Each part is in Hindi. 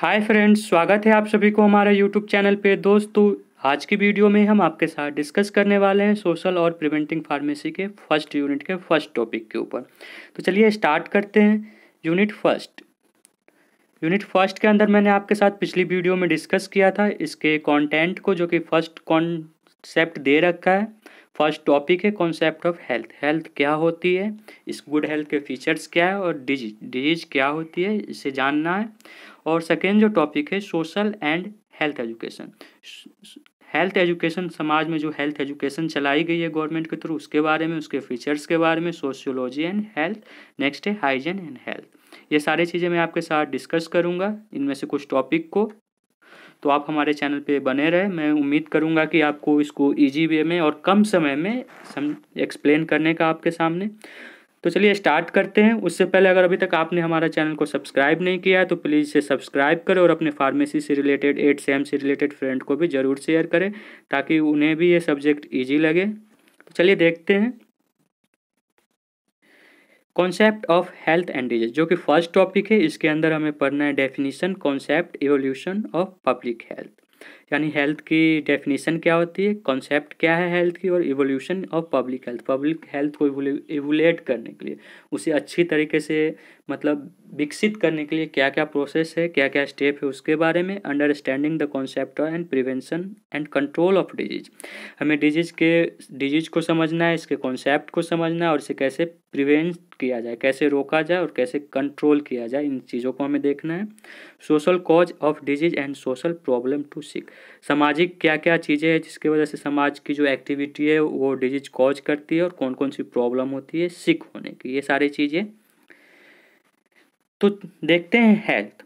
हाय फ्रेंड्स स्वागत है आप सभी को हमारे यूट्यूब चैनल पे दोस्तों आज की वीडियो में हम आपके साथ डिस्कस करने वाले हैं सोशल और प्रिवेंटिंग फार्मेसी के फर्स्ट यूनिट के फर्स्ट टॉपिक के ऊपर तो चलिए स्टार्ट करते हैं यूनिट फर्स्ट यूनिट फर्स्ट के अंदर मैंने आपके साथ पिछली वीडियो में डिस्कस किया था इसके कॉन्टेंट को जो कि फर्स्ट कॉन्सेप्ट दे रखा है फर्स्ट टॉपिक है कॉन्सेप्ट ऑफ हेल्थ हेल्थ क्या होती है इस गुड हेल्थ के फीचर्स क्या है और डिजीज डिजीज क्या होती है इसे जानना है और सेकेंड जो टॉपिक है social and health education health education समाज में जो हेल्थ एजुकेशन चलाई गई है गवर्नमेंट के थ्रू उसके बारे में उसके फीचर्स के बारे में सोशियोलॉजी एंड हेल्थ नेक्स्ट है हाइजीन एंड हेल्थ ये सारी चीज़ें मैं आपके साथ डिस्कस करूँगा इनमें से कुछ टॉपिक को तो आप हमारे चैनल पे बने रहे मैं उम्मीद करूँगा कि आपको इसको ईजी वे में और कम समय में सम एक्सप्लेन करने का आपके सामने तो चलिए स्टार्ट करते हैं उससे पहले अगर अभी तक आपने हमारा चैनल को सब्सक्राइब नहीं किया है तो प्लीज़ इसे सब्सक्राइब करें और अपने फार्मेसी से रिलेटेड एड सेम से रिलेटेड फ्रेंड को भी ज़रूर शेयर करें ताकि उन्हें भी ये सब्जेक्ट ईजी लगे तो चलिए देखते हैं concept of health and disease जो कि फर्स्ट टॉपिक है इसके अंदर हमें पढ़ना है definition concept evolution of public health यानी हेल्थ की डेफिनेशन क्या होती है कॉन्सेप्ट क्या है हेल्थ की और evolution of public health public health को इवोलेट करने के लिए उसे अच्छी तरीके से मतलब विकसित करने के लिए क्या क्या प्रोसेस है क्या क्या स्टेप है उसके बारे में understanding the concept and prevention and control of disease हमें डिजीज के डिजीज को समझना है इसके कॉन्सेप्ट को समझना है और इसे कैसे प्रिवेंट किया जाए कैसे रोका जाए और कैसे कंट्रोल किया जाए इन चीज़ों को हमें देखना है social cause of disease and social problem to sick सामाजिक क्या क्या चीज़ें हैं जिसकी वजह से समाज की जो एक्टिविटी है वो डिजीज कॉज करती है और कौन कौन सी प्रॉब्लम होती है सिक होने की ये सारी चीज़ें तो देखते हैं हेल्थ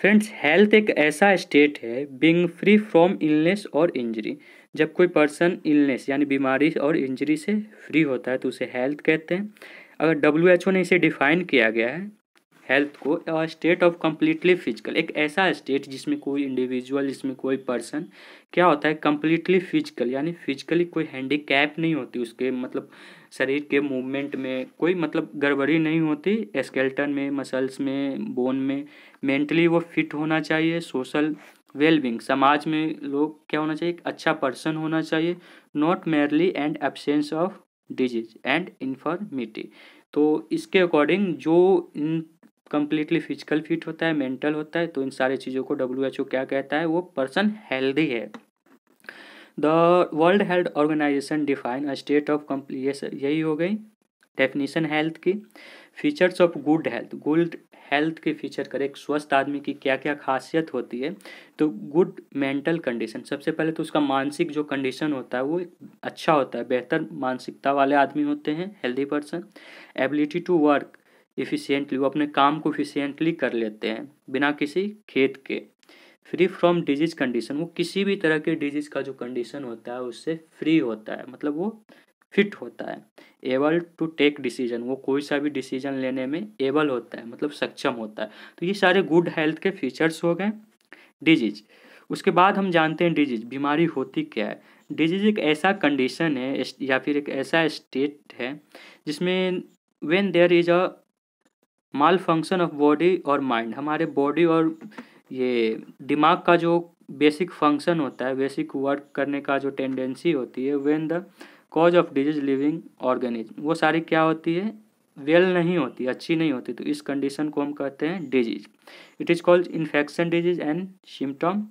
फ्रेंड्स हेल्थ एक ऐसा स्टेट है बींग फ्री फ्रॉम इलनेस और इंजरी जब कोई पर्सन इलनेस यानी बीमारी और इंजरी से फ्री होता है तो उसे हेल्थ कहते हैं अगर डब्ल्यू एच ओ ने इसे डिफाइन किया गया है हेल्थ को स्टेट ऑफ कम्प्लीटली फिजिकल एक ऐसा स्टेट जिसमें कोई इंडिविजुअल जिसमें कोई पर्सन क्या होता है कम्प्लीटली फिजिकल यानी फिजिकली कोई हैंडीकैप नहीं होती उसके मतलब शरीर के मूवमेंट में कोई मतलब गड़बड़ी नहीं होती स्केल्टन में मसल्स में बोन में मेंटली वो फिट होना चाहिए सोशल वेलबिंग समाज में लोग क्या होना चाहिए एक अच्छा पर्सन होना चाहिए not merely and absence of disease and infirmity तो इसके अकॉर्डिंग जो इन कम्प्लीटली फिजिकल फिट होता है मेंटल होता है तो इन सारी चीज़ों को डब्ल्यू एच ओ क्या कहता है वो पर्सन हेल्दी है the world health organization define a state of complete यही हो गई डेफिनेशन हेल्थ की features of good health good health के फीचर करें एक स्वस्थ आदमी की क्या क्या खासियत होती है तो गुड मेंटल कंडीशन सबसे पहले तो उसका मानसिक जो कंडीशन होता है वो अच्छा होता है बेहतर मानसिकता वाले आदमी होते हैं healthy person ability to work efficiently वो अपने काम को इफ़िशेंटली कर लेते हैं बिना किसी खेत के फ्री फ्रॉम डिजीज़ कंडीशन वो किसी भी तरह के डिजीज़ का जो कंडीशन होता है उससे फ्री होता है मतलब वो फिट होता है एबल टू टेक डिसीजन वो कोई सा भी डिसीजन लेने में एबल होता है मतलब सक्षम होता है तो ये सारे गुड हेल्थ के फीचर्स हो गए डिजीज उसके बाद हम जानते हैं डिजीज बीमारी होती क्या है डिजीज एक ऐसा कंडीशन है या फिर एक ऐसा स्टेट है जिसमें when there is a malfunction of body और माइंड हमारे बॉडी और ये दिमाग का जो बेसिक फंक्शन होता है बेसिक वर्क करने का जो टेंडेंसी होती है when the cause of disease living organism वो सारी क्या होती है वेल well नहीं होती अच्छी नहीं होती तो इस कंडीशन को हम कहते हैं disease it is called infection disease and symptom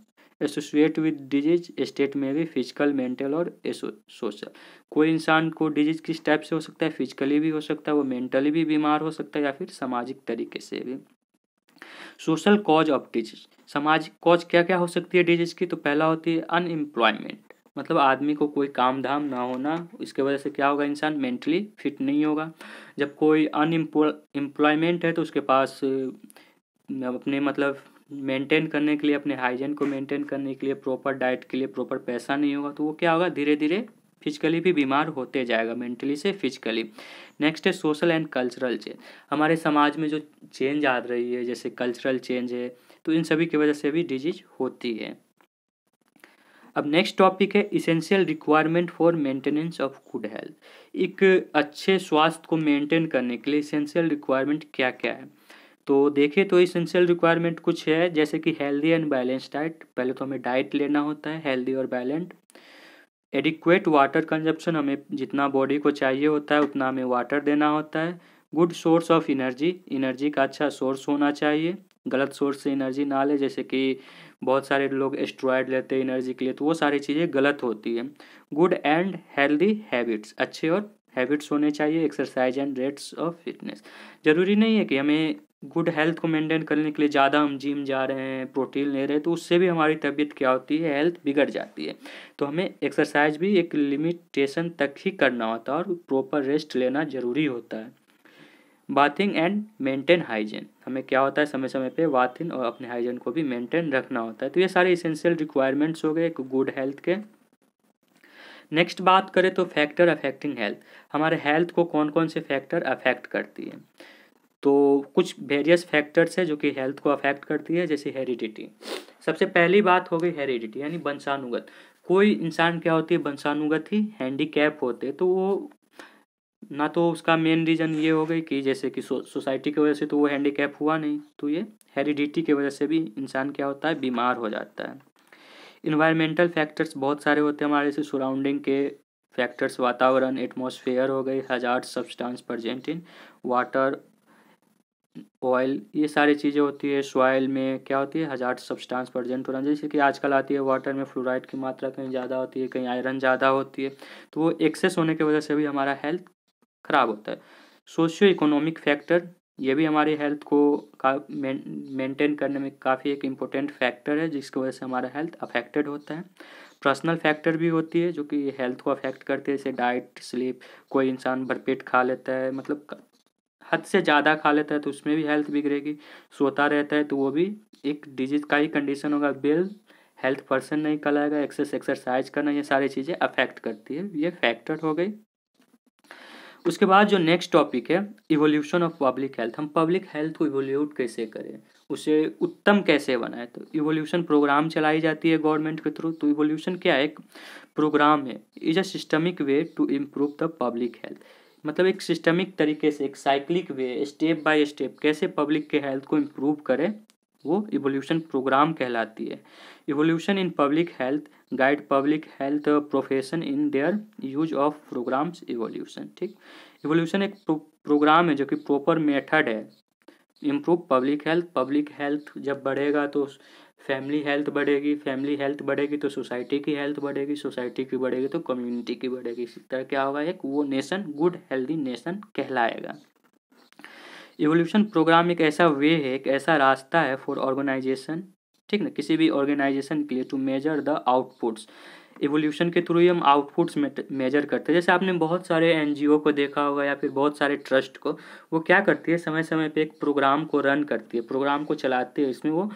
associate with disease state में भी फिजिकल मेंटल और सोशल कोई इंसान को डिजीज किस टाइप से हो सकता है फिजिकली भी हो सकता है वो मेंटली भी बीमार हो सकता है या फिर सामाजिक तरीके से भी सोशल कॉज ऑफ डिजीज सामाजिक कॉज क्या क्या हो सकती है डिजीज की तो पहला होती है अनएम्प्लॉयमेंट मतलब आदमी को कोई काम धाम ना होना इसके वजह से क्या होगा इंसान मेंटली फिट नहीं होगा जब कोई अनएम्प्लॉयमेंट है तो उसके पास अपने मतलब मेंटेन करने के लिए अपने हाइजीन को मेंटेन करने के लिए प्रॉपर डाइट के लिए प्रॉपर पैसा नहीं होगा तो वो क्या होगा धीरे धीरे फिजिकली भी बीमार होते जाएगा मेंटली से फिजिकली नेक्स्ट है सोशल एंड कल्चरल चेंज हमारे समाज में जो चेंज आ रही है जैसे कल्चरल चेंज है तो इन सभी की वजह से भी डिजीज होती है अब नेक्स्ट टॉपिक है essential requirement for maintenance of good health एक अच्छे स्वास्थ्य को मेंटेन करने के लिए इसेंशियल रिक्वायरमेंट क्या क्या है तो देखें तो इसेंशियल रिक्वायरमेंट कुछ है जैसे कि हेल्दी एंड बैलेंस डाइट पहले तो हमें डाइट लेना होता है हेल्दी और बैलेंस्ड एडिक्वेट वाटर कंजप्शन हमें जितना बॉडी को चाहिए होता है उतना हमें वाटर देना होता है good source of energy energy का अच्छा सोर्स होना चाहिए गलत सोर्स से एनर्जी ना ले जैसे कि बहुत सारे लोग एस्ट्रॉयड लेते हैं एनर्जी के लिए तो वो सारी चीज़ें गलत होती हैं गुड एंड हेल्दी हैबिट्स अच्छे और हैबिट्स होने चाहिए एक्सरसाइज एंड रेट्स ऑफ फिटनेस ज़रूरी नहीं है कि हमें गुड हेल्थ को मेंटेन करने के लिए ज़्यादा हम जिम जा रहे हैं प्रोटीन ले रहे हैं तो उससे भी हमारी तबीयत क्या होती है हेल्थ बिगड़ जाती है तो हमें एक्सरसाइज भी एक लिमिटेशन तक ही करना होता है और प्रॉपर रेस्ट लेना ज़रूरी होता है बाथिंग एंड मेंटेन हाइजीन हमें क्या होता है समय समय पे बाथिंग और अपने हाइजीन को भी मेंटेन रखना होता है तो ये सारे इसेंशियल रिक्वायरमेंट्स हो गए एक गुड हेल्थ के नेक्स्ट बात करें तो फैक्टर अफेक्टिंग हेल्थ हमारे हेल्थ को कौन कौन से फैक्टर अफेक्ट करती है तो कुछ वेरियस फैक्टर्स है जो कि हेल्थ को अफेक्ट करती है जैसे हेरिडिटी सबसे पहली बात हो गई हेरिडिटी यानी वंशानुगत कोई इंसान क्या होती है वंशानुगत ही कैप होते तो वो ना तो उसका मेन रीज़न ये हो गई कि जैसे कि सो, सोसाइटी की वजह से तो वो हैंडी हुआ नहीं तो ये हेरिडिटी की वजह से भी इंसान क्या होता है बीमार हो जाता है इन्वायरमेंटल फैक्टर्स बहुत सारे होते हैं हमारे से सराउंडिंग के फैक्टर्स वातावरण एटमोसफेयर हो गए hazard substance present in water oil ये सारी चीज़ें होती है सॉइल में क्या होती है हजार सब्सटेंस प्रजेंट होना जैसे कि आजकल आती है वाटर में फ्लोराइड की मात्रा कहीं ज़्यादा होती है कहीं आयरन ज़्यादा होती है तो वो एक्सेस होने की वजह से भी हमारा हेल्थ खराब होता है सोशियो इकोनॉमिक फैक्टर ये भी हमारी हेल्थ को का मेंटेन करने में काफ़ी एक इम्पोर्टेंट फैक्टर है जिसकी वजह से हमारा हेल्थ अफेक्टेड होता है पर्सनल फैक्टर भी होती है जो कि हेल्थ को अफेक्ट करते हैं जैसे डाइट स्लीप कोई इंसान भरपेट खा लेता है मतलब हद से ज़्यादा खा लेता है तो उसमें भी हेल्थ बिगड़ेगी सोता रहता है तो वो भी एक डिजीज़ का ही कंडीशन होगा बिल हेल्थ पर्सन नहीं कहलाएगा एक्सेस एक्सरसाइज करना ये सारी चीज़ें अफेक्ट करती है ये फैक्टर हो गई उसके बाद जो नेक्स्ट टॉपिक है इवोल्यूशन ऑफ पब्लिक हेल्थ हम पब्लिक हेल्थ को इवोल्यूट कैसे करें उसे उत्तम कैसे बनाए तो इवोल्यूशन प्रोग्राम चलाई जाती है गवर्नमेंट के थ्रू तो इवोल्यूशन क्या है एक प्रोग्राम है is a systemic way to improve the public health मतलब एक सिस्टमिक तरीके से एक cyclic way step by step कैसे पब्लिक के हेल्थ को इम्प्रूव करें वो इवोल्यूशन प्रोग्राम कहलाती है evolution in public health guide public health profession in their use of programs evolution ठीक इवोल्यूशन एक प्रोग्राम है जो कि प्रॉपर मेथड है improve public health public health जब बढ़ेगा तो फैमिली हेल्थ बढ़ेगी फैमिली हेल्थ बढ़ेगी तो सोसाइटी की हेल्थ बढ़ेगी सोसाइटी की बढ़ेगी तो कम्युनिटी की बढ़ेगी इसी तरह क्या होगा एक वो नेशन गुड हेल्दी नेशन कहलाएगा एवोल्यूशन प्रोग्राम एक ऐसा वे है एक ऐसा रास्ता है फॉर ऑर्गेनाइजेशन ठीक ना किसी भी ऑर्गेनाइजेशन के लिए to measure the outputs evolution के थ्रू ही हम आउटपुट्स मेजर करते हैं जैसे आपने बहुत सारे एन को देखा होगा या फिर बहुत सारे ट्रस्ट को वो क्या करती है समय समय पर एक प्रोग्राम को रन करती है प्रोग्राम को चलाती है इसमें वो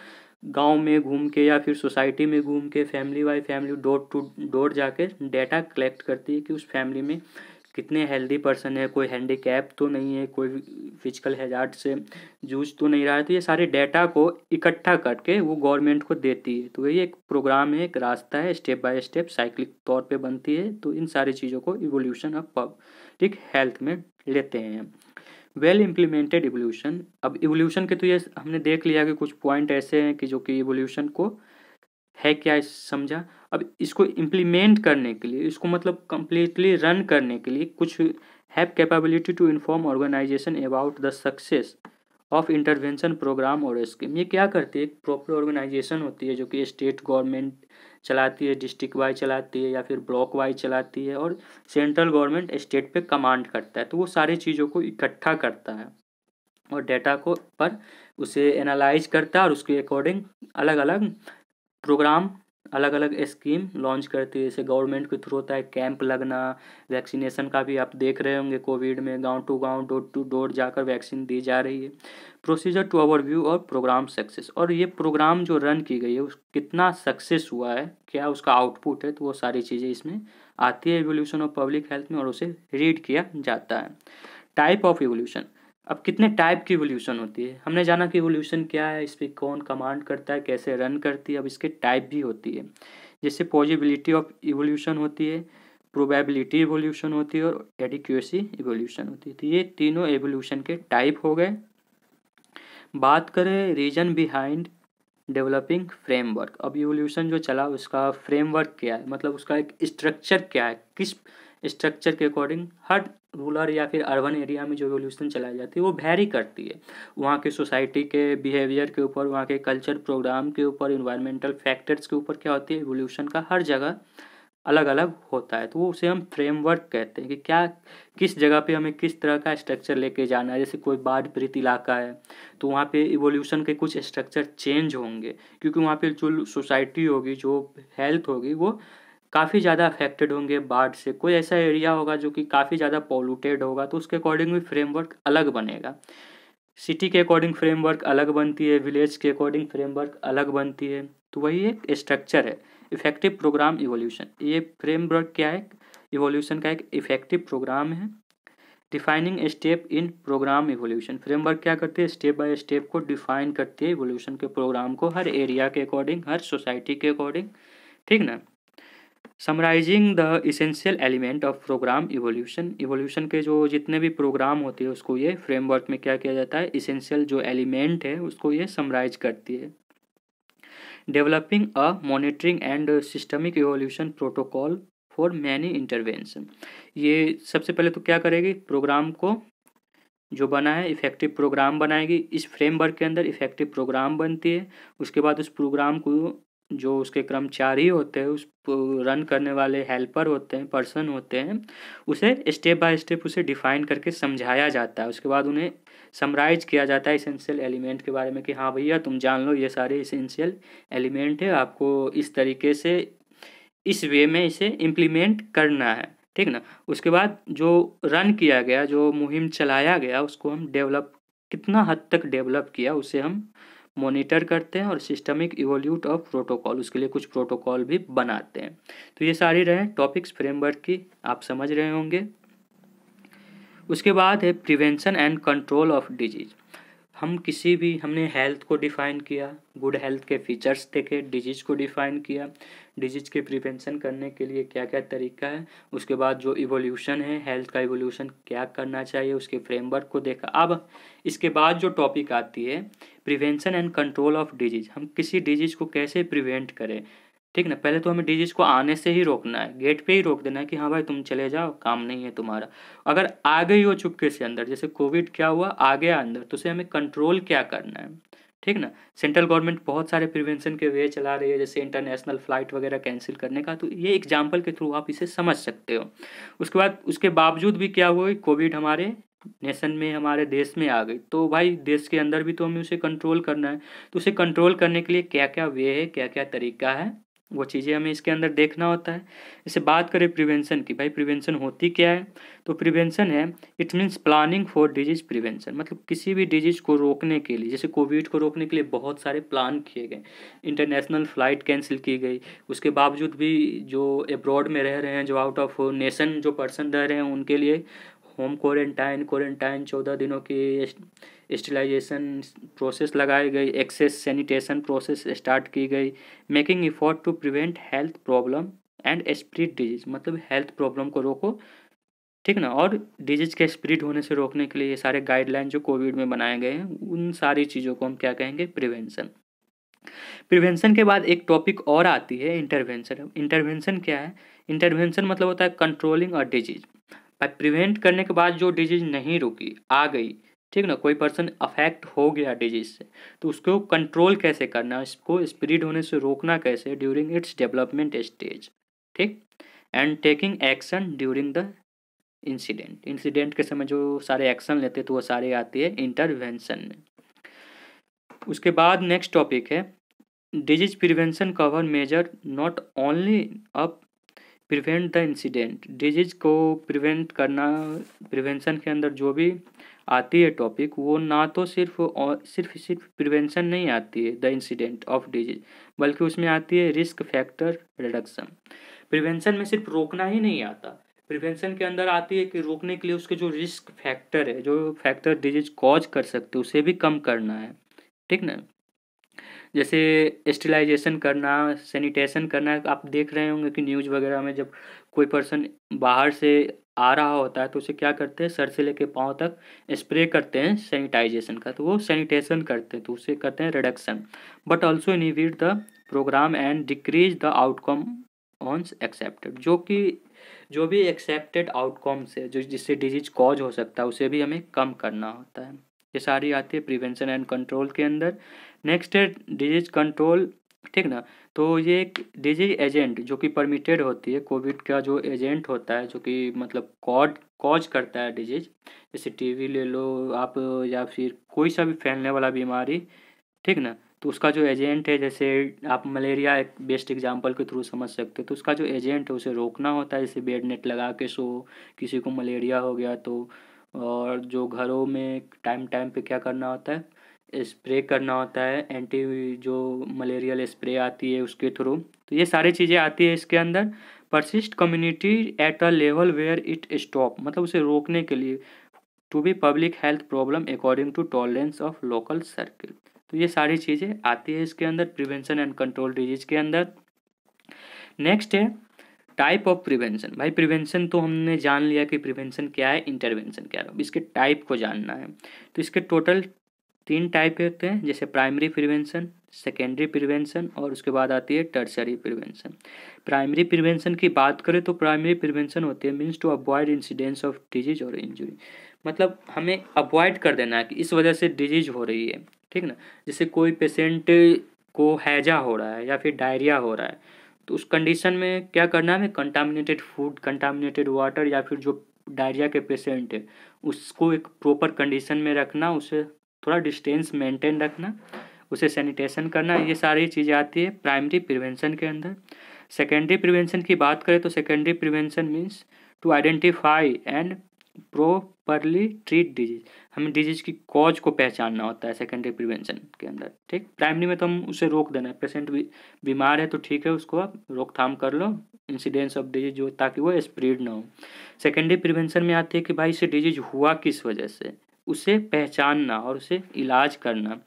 गांव में घूम के या फिर सोसाइटी में घूम के family by family door to door जाके डाटा कलेक्ट करती है कि उस फैमिली में कितने हेल्दी पर्सन है कोई हैंडीकैप तो नहीं है कोई फिजिकल हैजार्ड से जूझ तो नहीं रहा है तो ये सारे डेटा को इकट्ठा करके वो गवर्नमेंट को देती है तो ये एक प्रोग्राम है एक रास्ता है स्टेप बाय स्टेप साइक्लिक तौर पर बनती है तो इन सारी चीज़ों को इवोल्यूशन ऑफ पब्लिक हेल्थ में लेते हैं वेल इम्प्लीमेंटेड इवोल्यूशन अब इवोल्यूशन के तो ये हमने देख लिया कि कुछ पॉइंट ऐसे हैं कि जो कि इवोल्यूशन को है क्या समझा अब इसको इम्प्लीमेंट करने के लिए इसको मतलब कम्प्लीटली रन करने के लिए कुछ have capability to inform organization about the success of intervention program और स्कीम ये क्या करती है एक प्रॉपर ऑर्गेनाइजेशन होती है जो कि स्टेट गवर्नमेंट चलाती है डिस्ट्रिक्ट वाइज चलाती है या फिर ब्लॉक वाइज चलाती है और सेंट्रल गवर्नमेंट स्टेट पे कमांड करता है तो वो सारी चीज़ों को इकट्ठा करता है और डेटा को पर उसे एनालाइज करता है और उसके अकॉर्डिंग अलग अलग प्रोग्राम अलग अलग स्कीम लॉन्च करती है जैसे गवर्नमेंट के थ्रू होता है कैंप लगना वैक्सीनेशन का भी आप देख रहे होंगे कोविड में गांव टू गांव डोर टू डोर जाकर वैक्सीन दी जा रही है प्रोसीजर टू ओवरव्यू और प्रोग्राम सक्सेस और ये प्रोग्राम जो रन की गई है उस कितना सक्सेस हुआ है क्या उसका आउटपुट है तो वो सारी चीज़ें इसमें आती है एवोल्यूशन ऑफ पब्लिक हेल्थ में और उसे रीड किया जाता है टाइप ऑफ एवोल्यूशन अब कितने टाइप की वोल्यूशन होती है हमने जाना कि वोल्यूशन क्या है इस पर कौन कमांड करता है कैसे रन करती है अब इसके टाइप भी होती है जैसे पॉजिबिलिटी ऑफ इवोल्यूशन होती है प्रोबेबिलिटी इवोल्यूशन होती है और एडिक्यूसी इवोल्यूशन होती है तो ये तीनों एवोल्यूशन के टाइप हो गए बात करें रीजन बिहाइंड डेवलपिंग फ्रेमवर्क अब इवोल्यूशन जो चला उसका फ्रेमवर्क क्या है मतलब उसका एक स्ट्रक्चर क्या है किस स्ट्रक्चर के अकॉर्डिंग हर रूलर या फिर अर्बन एरिया में जो रेवोल्यूशन चलाई जाती है वो वैरी करती है वहाँ के सोसाइटी के बिहेवियर के ऊपर वहाँ के कल्चर प्रोग्राम के ऊपर इन्वायरमेंटल फैक्टर्स के ऊपर क्या होती है रेवोल्यूशन का हर जगह अलग अलग होता है तो वो उसे हम फ्रेमवर्क कहते हैं कि क्या किस जगह पे हमें किस तरह का स्ट्रक्चर लेके जाना है जैसे कोई बाढ़ पीड़ित इलाका है तो वहाँ पे इवोल्यूशन के कुछ स्ट्रक्चर चेंज होंगे क्योंकि वहाँ पे जो सोसाइटी होगी जो हेल्थ होगी वो काफ़ी ज़्यादा अफेक्टेड होंगे बाढ़ से कोई ऐसा एरिया होगा जो कि काफ़ी ज़्यादा पॉल्यूटेड होगा तो उसके अकॉर्डिंग भी फ्रेमवर्क अलग बनेगा सिटी के अकॉर्डिंग फ्रेमवर्क अलग बनती है विलेज के अकॉर्डिंग फ्रेमवर्क अलग बनती है तो वही एक स्ट्रक्चर है इफेक्टिव प्रोग्राम इवोल्यूशन ये फ्रेमवर्क क्या है इवोल्यूशन का एक इफेक्टिव प्रोग्राम है defining step in program evolution framework क्या करती है स्टेप बाय स्टेप को डिफाइन करती है इवोल्यूशन के प्रोग्राम को हर एरिया के अकॉर्डिंग हर सोसाइटी के अकॉर्डिंग ठीक ना summarizing the essential element of program evolution evolution के जो जितने भी प्रोग्राम होते हैं उसको ये फ्रेमवर्क में क्या किया जाता है इसेंशियल जो एलिमेंट है उसको ये समराइज करती है developing a monitoring and systemic evolution protocol for many intervention ये सबसे पहले तो क्या करेगी प्रोग्राम को जो बना है इफेक्टिव प्रोग्राम बनाएगी इस फ्रेमवर्क के अंदर इफेक्टिव प्रोग्राम बनती है उसके बाद उस प्रोग्राम को जो उसके कर्मचारी होते हैं उस रन करने वाले हेल्पर होते हैं पर्सन होते हैं उसे स्टेप बाय स्टेप उसे डिफाइन करके समझाया जाता है उसके बाद उन्हें समराइज किया जाता है इसेंशियल एलिमेंट के बारे में कि हाँ भैया तुम जान लो ये सारे इसेंशियल एलिमेंट है आपको इस तरीके से इस वे में इसे इम्प्लीमेंट करना है ठीक ना उसके बाद जो रन किया गया जो मुहिम चलाया गया उसको हम डेवलप कितना हद तक डेवलप किया उसे हम मॉनिटर करते हैं और सिस्टमिक इवोल्यूट ऑफ प्रोटोकॉल उसके लिए कुछ प्रोटोकॉल भी बनाते हैं तो ये सारी रहे टॉपिक्स फ्रेमवर्क की आप समझ रहे होंगे उसके बाद है prevention and control of disease हम किसी भी हमने हेल्थ को डिफाइन किया गुड हेल्थ के फीचर्स देखे डिजीज़ को डिफाइन किया डिजीज़ के प्रिवेंशन करने के लिए क्या क्या तरीका है उसके बाद जो इवोल्यूशन है हेल्थ का इवोल्यूशन क्या करना चाहिए उसके फ्रेमवर्क को देखा अब इसके बाद जो टॉपिक आती है prevention and control of disease हम किसी डिजीज़ को कैसे प्रिवेंट करें ठीक ना पहले तो हमें डिजीज को आने से ही रोकना है गेट पे ही रोक देना है कि हाँ भाई तुम चले जाओ काम नहीं है तुम्हारा अगर आ गई हो चुपके से अंदर जैसे कोविड क्या हुआ आ गया अंदर तो उसे हमें कंट्रोल क्या करना है ठीक ना सेंट्रल गवर्नमेंट बहुत सारे प्रिवेंशन के वे चला रही है जैसे इंटरनेशनल फ्लाइट वगैरह कैंसिल करने का तो ये एग्जाम्पल के थ्रू आप इसे समझ सकते हो उसके बाद उसके बावजूद भी क्या हुआ कोविड हमारे नेशन में हमारे देश में आ गई तो भाई देश के अंदर भी तो हमें उसे कंट्रोल करना है तो उसे कंट्रोल करने के लिए क्या क्या वे है क्या क्या तरीका है वो चीज़ें हमें इसके अंदर देखना होता है इसे बात करें प्रिवेंशन की भाई प्रिवेंशन होती क्या है तो प्रिवेंशन है it means planning for disease prevention मतलब किसी भी डिजीज को रोकने के लिए जैसे कोविड को रोकने के लिए बहुत सारे प्लान किए गए इंटरनेशनल फ़्लाइट कैंसिल की गई उसके बावजूद भी जो एब्रॉड में रह रहे हैं जो आउट ऑफ नेशन जो पर्सन रह रहे हैं उनके लिए होम क्वारंटाइन क्वारंटाइन चौदह दिनों की स्टिलाइजेशन प्रोसेस लगाई गई एक्सेस सैनिटेशन प्रोसेस स्टार्ट की गई making effort to prevent health problem and spread disease मतलब हेल्थ प्रॉब्लम को रोको ठीक ना और डिजीज के स्प्रिड होने से रोकने के लिए ये सारे गाइडलाइन जो कोविड में बनाए गए हैं उन सारी चीज़ों को हम क्या कहेंगे प्रिवेंशन प्रिवेंशन के बाद एक टॉपिक और आती है इंटरवेंशन इंटरवेंशन क्या है इंटरवेंशन मतलब होता है कंट्रोलिंग और डिजीज प्रिवेंट करने के बाद जो डिजीज नहीं रुकी आ गई ठीक ना कोई पर्सन अफेक्ट हो गया डिजीज से तो उसको कंट्रोल कैसे करना इसको स्प्रीड होने से रोकना कैसे ड्यूरिंग इट्स डेवलपमेंट स्टेज ठीक and taking action during the incident incident के समय जो सारे एक्शन लेते तो वो सारे आती है इंटरवेंशन में उसके बाद नेक्स्ट टॉपिक है disease prevention cover measure not only up prevent the incident disease को प्रिवेंट करना प्रिवेंशन के अंदर जो भी आती है टॉपिक वो ना तो सिर्फ और सिर्फ सिर्फ प्रिवेंशन नहीं आती है द इंसिडेंट ऑफ डिजीज बल्कि उसमें आती है रिस्क फैक्टर रिडक्शन प्रिवेंशन में सिर्फ रोकना ही नहीं आता प्रिवेंशन के अंदर आती है कि रोकने के लिए उसके जो रिस्क फैक्टर है जो फैक्टर डिजीज कॉज कर सकते उसे भी कम करना है ठीक ना जैसे स्टिलाइजेशन करना सैनिटेशन करना आप देख रहे होंगे कि न्यूज़ वगैरह में जब कोई पर्सन बाहर से आ रहा होता है तो उसे क्या करते हैं सर से लेके पाँव तक स्प्रे करते हैं सैनिटाइजेशन का तो वो सैनिटेशन करते हैं तो उसे कहते हैं reduction but also inhibit the program and decrease the outcome once accepted जो कि जो भी एक्सेप्टेड आउटकम से जो जिससे डिजीज कॉज हो सकता है उसे भी हमें कम करना होता है ये सारी आती है प्रिवेंशन एंड कंट्रोल के अंदर नेक्स्ट है डिजीज कंट्रोल ठीक ना तो ये एक डिजीज एजेंट जो कि परमिटेड होती है कोविड का जो एजेंट होता है जो कि मतलब कॉड कॉज करता है डिजीज जैसे टीवी ले लो आप या फिर कोई सा भी फैलने वाला बीमारी ठीक ना तो उसका जो एजेंट है जैसे आप मलेरिया एक बेस्ट एग्जाम्पल के थ्रू समझ सकते हो तो उसका जो एजेंट है उसे रोकना होता है जैसे बेड नेट लगा के सो किसी को मलेरिया हो गया तो और जो घरों में टाइम टाइम पे क्या करना होता है स्प्रे करना होता है एंटी जो मलेरियल स्प्रे आती है उसके थ्रू तो ये सारी चीज़ें आती है इसके अंदर persist community at a level where it stop मतलब उसे रोकने के लिए to be public health problem according to tolerance of local circle तो ये सारी चीज़ें आती है इसके अंदर प्रिवेंशन एंड कंट्रोल डिजीज के अंदर नेक्स्ट है टाइप ऑफ प्रिवेंशन भाई प्रिवेंशन तो हमने जान लिया कि प्रिवेंशन क्या है इंटरवेंशन क्या है अब इसके टाइप को जानना है तो इसके टोटल तीन टाइप होते हैं जैसे प्राइमरी प्रिवेंशन सेकेंडरी प्रिवेंशन और उसके बाद आती है टर्सरी प्रिवेंशन प्राइमरी प्रिवेंशन की बात करें तो प्राइमरी प्रिवेंशन होती है means to avoid incidence of disease और इंजुरी मतलब हमें अवॉइड कर देना है कि इस वजह से डिजीज हो रही है ठीक ना जैसे कोई पेशेंट को हैजा हो रहा है या फिर डायरिया हो रहा है तो उस कंडीशन में क्या करना है कंटामिनेटेड फूड कंटामिनेटेड वाटर या फिर जो डायरिया के पेशेंट है उसको एक प्रॉपर कंडीशन में रखना उसे थोड़ा डिस्टेंस मेंटेन रखना उसे सैनिटेशन करना ये सारी चीज़ें आती है प्राइमरी प्रिवेंशन के अंदर सेकेंडरी प्रिवेंशन की बात करें तो secondary prevention means to identify and properly treat disease हमें डिजीज की कॉज को पहचानना होता है सेकेंडरी प्रिवेंशन के अंदर ठीक प्राइमरी में तो हम उसे रोक देना है पेशेंट भी बीमार है तो ठीक है उसको आप रोकथाम कर लो इंसिडेंस ऑफ डिजीज जो ताकि वो स्प्रीड ना हो सेकेंडरी प्रिवेंशन में आती है कि भाई इसे डिजीज हुआ किस वजह से उसे पहचानना और उसे इलाज करना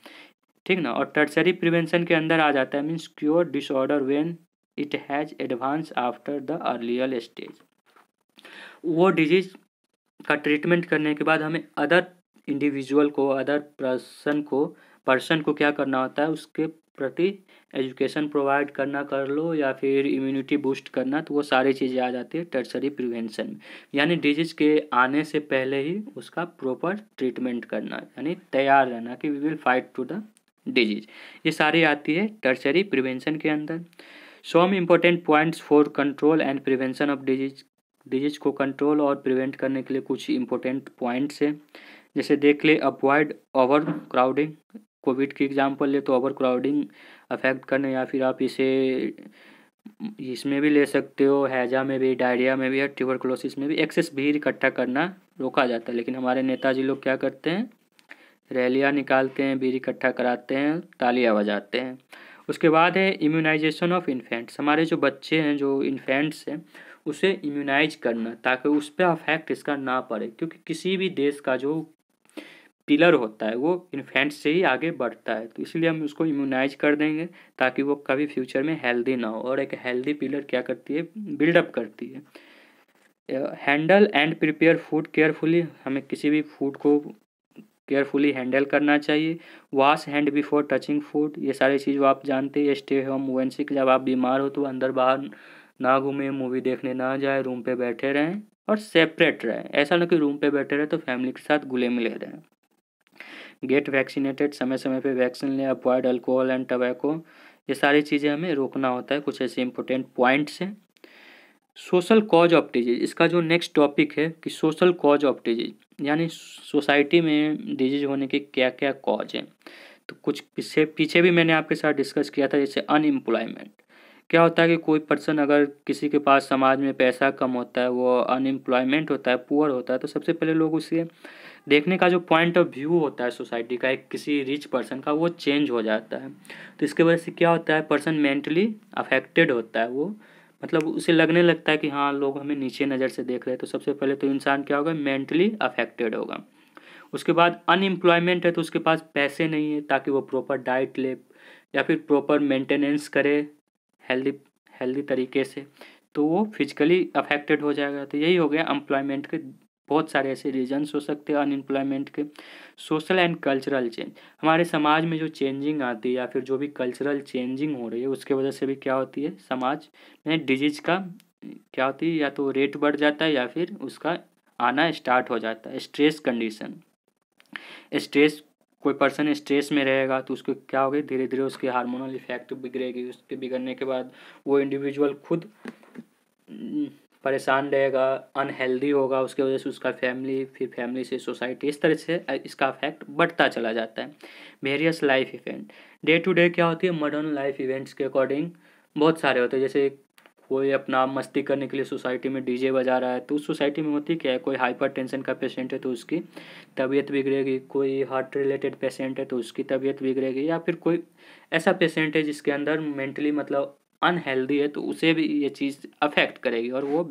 ठीक ना और टर्सरी प्रिवेंशन के अंदर आ जाता है means cure disorder when it has advance after the earlier stage वो डिजीज का ट्रीटमेंट करने के बाद हमें अदर इंडिविजुअल को अदर पर्सन को पर्सन को क्या करना होता है उसके प्रति एजुकेशन प्रोवाइड करना कर लो या फिर इम्यूनिटी बूस्ट करना तो वो सारी चीज़ें आ जाती है टर्सरी प्रिवेंशन में यानी डिजीज के आने से पहले ही उसका प्रॉपर ट्रीटमेंट करना यानी तैयार रहना कि we will fight to the disease ये सारी आती है टर्सरी प्रिवेंशन के अंदर some important points for control and prevention of disease disease को कंट्रोल और प्रिवेंट करने के लिए कुछ इम्पोर्टेंट पॉइंट्स हैं जैसे देख ले अवॉइड ओवर क्राउडिंग कोविड की एग्जाम्पल ले तो ओवर क्राउडिंग अफेक्ट करने या फिर आप इसे इसमें भी ले सकते हो हैजा में भी डायरिया में भी या ट्यूबरक्लोसिस में भी एक्सेस भीड़ इकट्ठा करना रोका जाता है लेकिन हमारे नेताजी लोग क्या करते हैं रैलियाँ निकालते हैं भीड़ इकट्ठा कराते हैं तालियाँ बजाते हैं उसके बाद है इम्यूनाइजेशन ऑफ इन्फेंट्स हमारे जो बच्चे हैं जो इन्फेंट्स हैं उसे इम्यूनाइज करना ताकि उस पर अफेक्ट इसका ना पड़े क्योंकि किसी भी देश का जो पिलर होता है वो इन्फेंट से ही आगे बढ़ता है तो इसलिए हम उसको इम्यूनाइज कर देंगे ताकि वो कभी फ्यूचर में हेल्दी ना हो और एक हेल्दी पिलर क्या करती है बिल्डअप करती है handle and prepare food carefully हमें किसी भी फूड को केयरफुली हैंडल करना चाहिए wash hand before touching food ये सारी चीज़ आप जानते हैं स्टे होम वन सिक जब आप बीमार हो तो अंदर बाहर ना घूमें मूवी देखने ना जाए रूम पे बैठे रहें और सेपरेट रहें ऐसा ना कि रूम पे बैठे रहें तो फैमिली के साथ गुले मिले रहें गेट वैक्सीनेटेड समय समय पे वैक्सीन लें अवॉइड अल्कोहल एंड टबैको ये सारी चीज़ें हमें रोकना होता है कुछ ऐसे इंपॉर्टेंट पॉइंट्स हैं सोशल कॉज ऑफ डिजीज इसका जो नेक्स्ट टॉपिक है कि सोशल कॉज ऑफ डिजीज यानी सोसाइटी में डिजीज होने के क्या क्या कॉज हैं तो कुछ पीछे पीछे भी मैंने आपके साथ डिस्कस किया था जैसे अनएम्प्लॉयमेंट क्या होता है कि कोई पर्सन अगर किसी के पास समाज में पैसा कम होता है वो अनएम्प्लॉयमेंट होता है पुअर होता है तो सबसे पहले लोग उसे देखने का जो पॉइंट ऑफ व्यू होता है सोसाइटी का एक किसी रिच पर्सन का वो चेंज हो जाता है तो इसके वजह से क्या होता है पर्सन मेंटली अफेक्टेड होता है वो मतलब उसे लगने लगता है कि हाँ लोग हमें नीचे नज़र से देख रहे हैं तो सबसे पहले तो इंसान क्या होगा मेंटली अफेक्टेड होगा उसके बाद अनएम्प्लॉयमेंट है तो उसके पास पैसे नहीं है ताकि वो प्रॉपर डाइट ले या फिर प्रॉपर मेंटेनेंस करे हेल्दी हेल्दी तरीके से तो वो फिजिकली अफेक्टेड हो जाएगा तो यही हो गया एम्प्लॉयमेंट के बहुत सारे ऐसे रीजन्स हो सकते हैं अनएम्प्लॉयमेंट के सोशल एंड कल्चरल चेंज हमारे समाज में जो चेंजिंग आती है या फिर जो भी कल्चरल चेंजिंग हो रही है उसके वजह से भी क्या होती है समाज में डिजीज का क्या होती है या तो रेट बढ़ जाता है या फिर उसका आना स्टार्ट हो जाता है स्ट्रेस कंडीशन स्ट्रेस कोई पर्सन स्ट्रेस में रहेगा तो उसको क्या होगी धीरे धीरे उसकी हार्मोनल इफेक्ट बिगड़ेगी उसके बिगड़ने के बाद वो इंडिविजुअल खुद परेशान रहेगा अनहेल्दी होगा उसके वजह से उसका फैमिली फिर फैमिली से सोसाइटी इस तरह से इसका अफेक्ट बढ़ता चला जाता है various life event day to day क्या होती है मॉडर्न लाइफ इवेंट्स के अकॉर्डिंग बहुत सारे होते हैं जैसे कोई अपना मस्ती करने के लिए सोसाइटी में डीजे बजा रहा है तो उस सोसाइटी में होती क्या है कोई हाइपर टेंशन का पेशेंट है तो उसकी तबीयत बिगड़ेगी कोई हार्ट रिलेटेड पेशेंट है तो उसकी तबीयत बिगड़ेगी या फिर कोई ऐसा पेशेंट है जिसके अंदर मेंटली मतलब अनहेल्दी है तो उसे भी ये चीज़ अफेक्ट करेगी और वो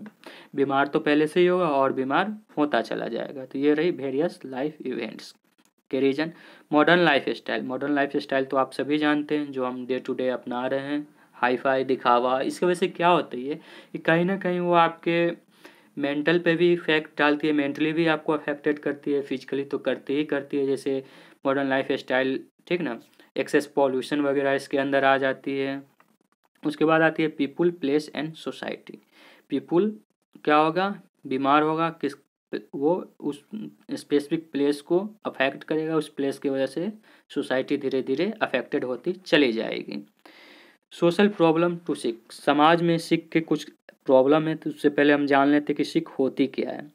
बीमार तो पहले से ही होगा और बीमार होता चला जाएगा तो ये रही वेरियस लाइफ इवेंट्स के reason modern life style modern life style तो आप सभी जानते हैं जो हम डे टू डे अपना रहे हैं हाई फाई दिखावा इसकी वजह से क्या होता है कि कहीं ना कहीं वो आपके मेंटल पे भी इफेक्ट डालती है मेंटली भी आपको अफेक्टेड करती है फिजिकली तो करती ही करती है जैसे मॉडर्न लाइफ स्टाइल ठीक ना एक्सेस पॉल्यूशन वगैरह इसके अंदर आ जाती है उसके बाद आती है people place and society people क्या होगा बीमार होगा किस वो उस स्पेसिफिक प्लेस को अफेक्ट करेगा उस प्लेस की वजह से सोसाइटी धीरे धीरे अफेक्टेड होती चली जाएगी सोशल प्रॉब्लम टू सिख समाज में सिख के कुछ प्रॉब्लम है तो उससे पहले हम जान लेते कि सिख होती क्या है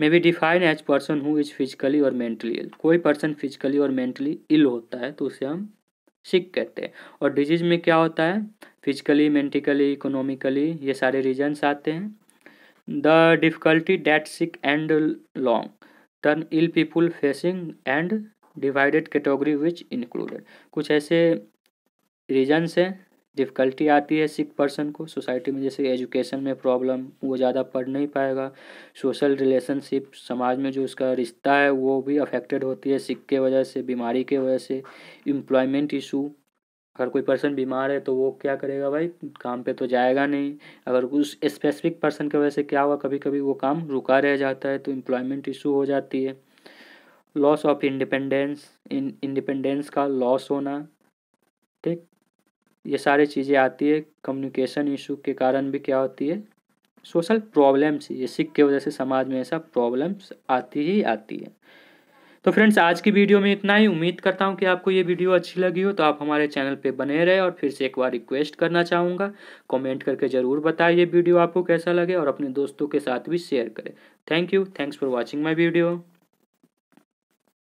may be define as person who is physically और मेंटली इल कोई पर्सन फिजिकली और मेंटली इल होता है तो उसे हम सिक कहते हैं और डिजीज में क्या होता है फिजिकली मेंटिकली इकोनॉमिकली ये सारे रीजन्स आते हैं the difficulty that sick and long term ill people facing and divided category which included कुछ ऐसे रीजन्स हैं डिफ़िकल्टी आती है सिख पर्सन को सोसाइटी में जैसे एजुकेशन में प्रॉब्लम वो ज़्यादा पढ़ नहीं पाएगा सोशल रिलेशनशिप समाज में जो उसका रिश्ता है वो भी अफेक्टेड होती है सिख के वजह से बीमारी के वजह से एम्प्लॉयमेंट इशू अगर कोई पर्सन बीमार है तो वो क्या करेगा भाई काम पे तो जाएगा नहीं अगर उस स्पेसिफिक पर्सन की वजह से क्या हुआ कभी कभी वो काम रुका रह जाता है तो एम्प्लॉयमेंट इशू हो जाती है लॉस ऑफ इंडिपेंडेंस इंडिपेंडेंस का लॉस होना ठीक ये सारी चीज़ें आती है कम्युनिकेशन इशू के कारण भी क्या होती है सोशल प्रॉब्लम्स ये सिख के वजह से समाज में ऐसा प्रॉब्लम्स आती ही आती है तो फ्रेंड्स आज की वीडियो में इतना ही उम्मीद करता हूँ कि आपको ये वीडियो अच्छी लगी हो तो आप हमारे चैनल पे बने रहे और फिर से एक बार रिक्वेस्ट करना चाहूँगा कमेंट करके ज़रूर ये वीडियो आपको कैसा लगे और अपने दोस्तों के साथ भी शेयर करें thank you thanks for watching my video